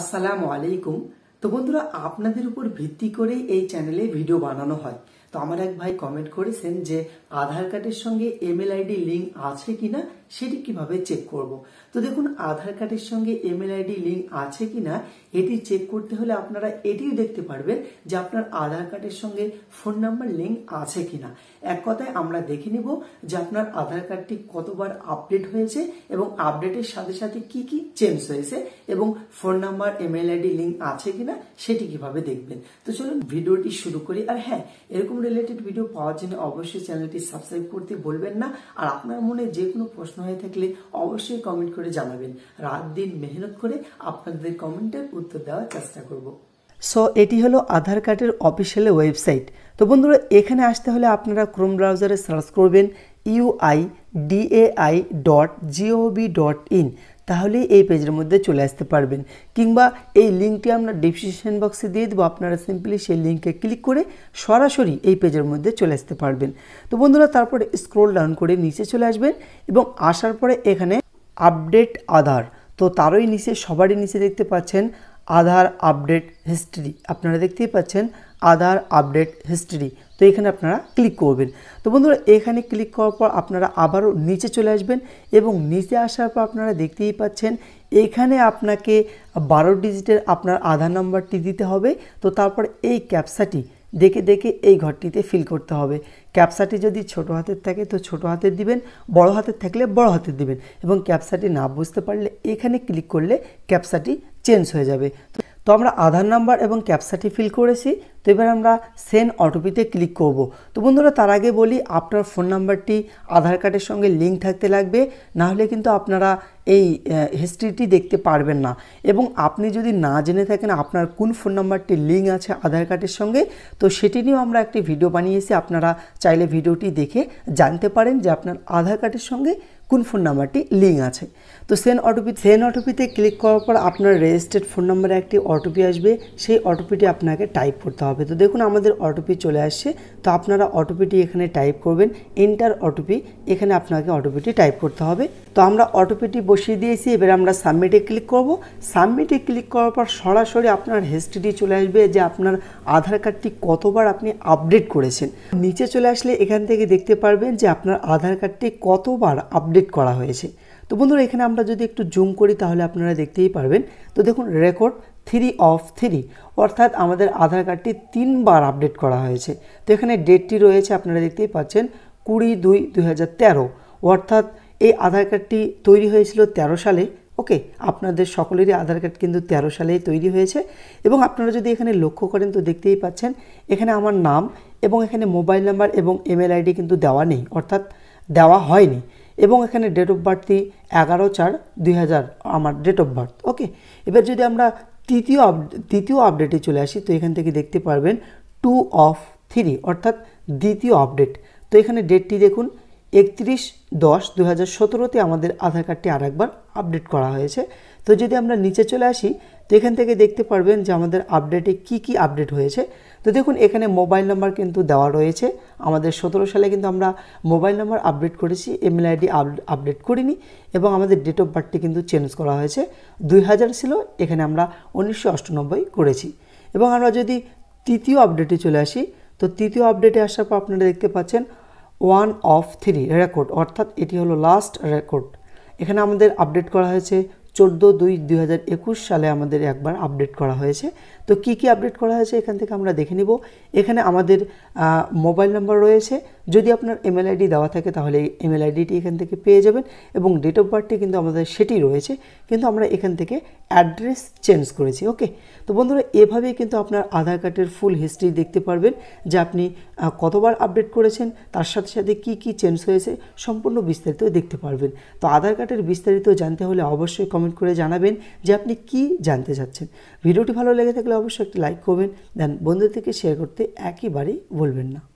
আসসালামু আলাইকুম তো বন্ধুরা আপনাদের উপর ভিত্তি করে এই চ্যানেলে ভিডিও বানানো হয় তো আমার এক ভাই কমেন্ট করেছেন যে আধার কার্ডের সঙ্গে এমএল আইডি লিঙ্ক আছে কিনা সেটি কিভাবে চেক করব তো দেখুন আধার কার্ডের সঙ্গে ইমেল আইডি লিঙ্ক আছে কি না এটি চেক করতে হলে আপনারা এটিও দেখতে পারবেন যে আপনার আধার কার্ডের সঙ্গে ফোন নাম্বার লিঙ্ক আছে কি না এক কথায় আমরা দেখে নিব যে আপনার আধার কার্ডটি কতবার আপডেট হয়েছে এবং আপডেটের সাথে সাথে কি কি চেঞ্জ হয়েছে এবং phone number email ID link আছে কিনা সেটি কিভাবে দেখবেন তো চলুন ভিডিওটি শুরু করি আর হ্যাঁ এরকম রিলেটেড ভিডিও পাওয়ার জন্য অবশ্যই চ্যানেলটি সাবস্ক্রাইব করতে বলবেন না আর আপনার মনে যে কোনো প্রশ্ন হয়ে থাকলে অবশ্যই কমেন্ট করে জানাবেন রাত দিন মেহনত করে আপনাদের কমেন্টের উত্তর দেওয়ার চেষ্টা করব সো এটি হলো আধার কার্ডের অফিসিয়াল ওয়েবসাইট তো বন্ধুরা এখানে আসতে হলে আপনারা ক্রোম ব্রাউজারে সার্চ করবেন UIDAI dot GOV dot in তাহলে এই পেজের মধ্যে চলে আসতে পারবেন কিংবা এই লিঙ্কটি আমরা ডিসক্রিপশন বক্সে দিয়ে দেবো আপনারা সিম্পলি সেই লিঙ্কে ক্লিক করে সরাসরি এই পেজের মধ্যে চলে আসতে পারবেন তো বন্ধুরা তারপরে স্ক্রোল ডাউন করে নিচে চলে আসবেন এবং আসার পরে এখানে আপডেট আধার তো তারই নিচে সবারই নিচে দেখতে পাচ্ছেন আধার আপডেট হিস্ট্রি আপনারা দেখতেই পাচ্ছেন আধার আপডেট হিস্ট্রি তো এখানে আপনারা ক্লিক করবেন তো বন্ধুরা এখানে ক্লিক করার পর আপনারা আবারও নিচে চলে আসবেন এবং নিচে আসার পর আপনারা দেখতেই পাচ্ছেন এখানে আপনাকে বারো ডিজিটের আপনার আধার নাম্বারটি দিতে হবে তো তারপর এই ক্যাপসাটি দেখে দেখে এই ঘরটিতে ফিল করতে হবে ক্যাপসাটি যদি ছোট হাতের থাকে তো ছোট হাতের দিবেন বড় হাতের থাকলে বড় হাতের দিবেন এবং ক্যাপসাটি না বুঝতে পারলে এখানে ক্লিক করলে ক্যাপসাটি চেঞ্জ হয়ে যাবে তো আমরা আধার নাম্বার এবং ক্যাপসাটি ফিল করেছি তো এবার আমরা সেন অটোপিতে ক্লিক করব তো বন্ধুরা তার আগে বলি আপনার ফোন নাম্বারটি আধার কার্ডের সঙ্গে লিঙ্ক থাকতে লাগবে না হলে কিন্তু আপনারা এই হিস্ট্রিটি দেখতে পারবেন না এবং আপনি যদি না জেনে থাকেন আপনার কোন ফোন নাম্বারটি লিঙ্ক আছে আধার কার্ডের সঙ্গে তো সেটি নিয়েও আমরা একটি ভিডিও বানিয়েছি আপনারা চাইলে ভিডিওটি দেখে জানতে পারেন যে আপনার আধার কার্ডের সঙ্গে কোন ফোন নাম্বারটি লিঙ্ক আছে তো সেন অটোপি সেন অটোপিতে ক্লিক করার পর আপনার রেজিস্টার্ড ফোন নাম্বারে একটি অটোপি আসবে সেই অটোপিটি আপনাকে টাইপ করতে হবে হবে তো দেখুন আমাদের অটোপি চলে আসছে তো আপনারা অটোপিটি এখানে টাইপ করবেন এন্টার অটোপি এখানে আপনাকে অটোপিটি টাইপ করতে হবে তো আমরা অটোপিটি বসিয়ে দিয়েছি এবার আমরা সাবমিটে ক্লিক করব সাবমিটে ক্লিক করার পর সরাসরি আপনার হিস্ট্রিটি চলে আসবে যে আপনার আধার কার্ডটি কতবার আপনি আপডেট করেছেন নিচে চলে আসলে এখান থেকে দেখতে পারবেন যে আপনার আধার কার্ডটি কতবার আপডেট করা হয়েছে তো বন্ধুরা এখানে আমরা যদি একটু জুম করি তাহলে আপনারা দেখতেই পারবেন তো দেখুন রেকর্ড থ্রি অফ থ্রি অর্থাৎ আমাদের আধার কার্ডটি তিনবার আপডেট করা হয়েছে তো এখানে ডেটটি রয়েছে আপনারা দেখতেই পাচ্ছেন কুড়ি দুই দুই অর্থাৎ এই আধার কার্ডটি তৈরি হয়েছিল ১৩ সালে ওকে আপনাদের সকলেরই আধার কার্ড কিন্তু ১৩ সালেই তৈরি হয়েছে এবং আপনারা যদি এখানে লক্ষ্য করেন তো দেখতেই পাচ্ছেন এখানে আমার নাম এবং এখানে মোবাইল নাম্বার এবং ইমেল আইডি কিন্তু দেওয়া নেই অর্থাৎ দেওয়া হয়নি এবং এখানে ডেট অফ বার্থটি এগারো চার দুই আমার ডেট অফ বার্থ ওকে এবার যদি আমরা তৃতীয় আপ তৃতীয় আপডেটে চলে আসি তো এখান থেকে দেখতে পারবেন টু অফ থ্রি অর্থাৎ দ্বিতীয় আপডেট তো এখানে ডেটটি দেখুন একত্রিশ দশ দু হাজার সতেরোতে আমাদের আধার কার্ডটি আরেকবার আপডেট করা হয়েছে তো যদি আমরা নিচে চলে আসি তো এখান থেকে দেখতে পারবেন যে আমাদের আপডেটে কি কি আপডেট হয়েছে তো দেখুন এখানে মোবাইল নাম্বার কিন্তু দেওয়া রয়েছে আমাদের সতেরো সালে কিন্তু আমরা মোবাইল নাম্বার আপডেট করেছি ইমেল আইডি আপডেট করিনি এবং আমাদের ডেট অফ বার্থটি কিন্তু চেঞ্জ করা হয়েছে দুই ছিল এখানে আমরা উনিশশো করেছি এবং আমরা যদি তৃতীয় আপডেটে চলে আসি তো তৃতীয় আপডেটে আসার পর আপনারা দেখতে পাচ্ছেন ওয়ান অফ থ্রি রেকর্ড অর্থাৎ এটি হলো লাস্ট রেকর্ড এখানে আমাদের আপডেট করা হয়েছে চোদ্দো দুই দুই সালে আমাদের একবার আপডেট করা হয়েছে তো কি কি আপডেট করা হয়েছে এখান থেকে আমরা দেখে নিব এখানে আমাদের মোবাইল নাম্বার রয়েছে যদি আপনার ইমেল আইডি দেওয়া থাকে তাহলে এই ইমেল আইডিটি এখান থেকে পেয়ে যাবেন এবং ডেট অফ বার্থটি কিন্তু আমাদের সেটি রয়েছে কিন্তু আমরা এখান থেকে অ্যাড্রেস চেঞ্জ করেছি ওকে তো বন্ধুরা এভাবেই কিন্তু আপনার আধার কার্ডের ফুল হিস্ট্রি দেখতে পারবেন যে আপনি কতবার আপডেট করেছেন তার সাথে সাথে কি কি চেঞ্জ হয়েছে সম্পূর্ণ বিস্তারিত দেখতে পারবেন তো আধার কার্ডের বিস্তারিত জানতে হলে অবশ্যই কমেন্ট করে জানাবেন যে আপনি কি জানতে চাচ্ছেন ভিডিওটি ভালো লেগে থাকলে অবশ্যই একটি লাইক করবেন দেন বন্ধুদেরকে শেয়ার করতে একেবারেই বলবেন না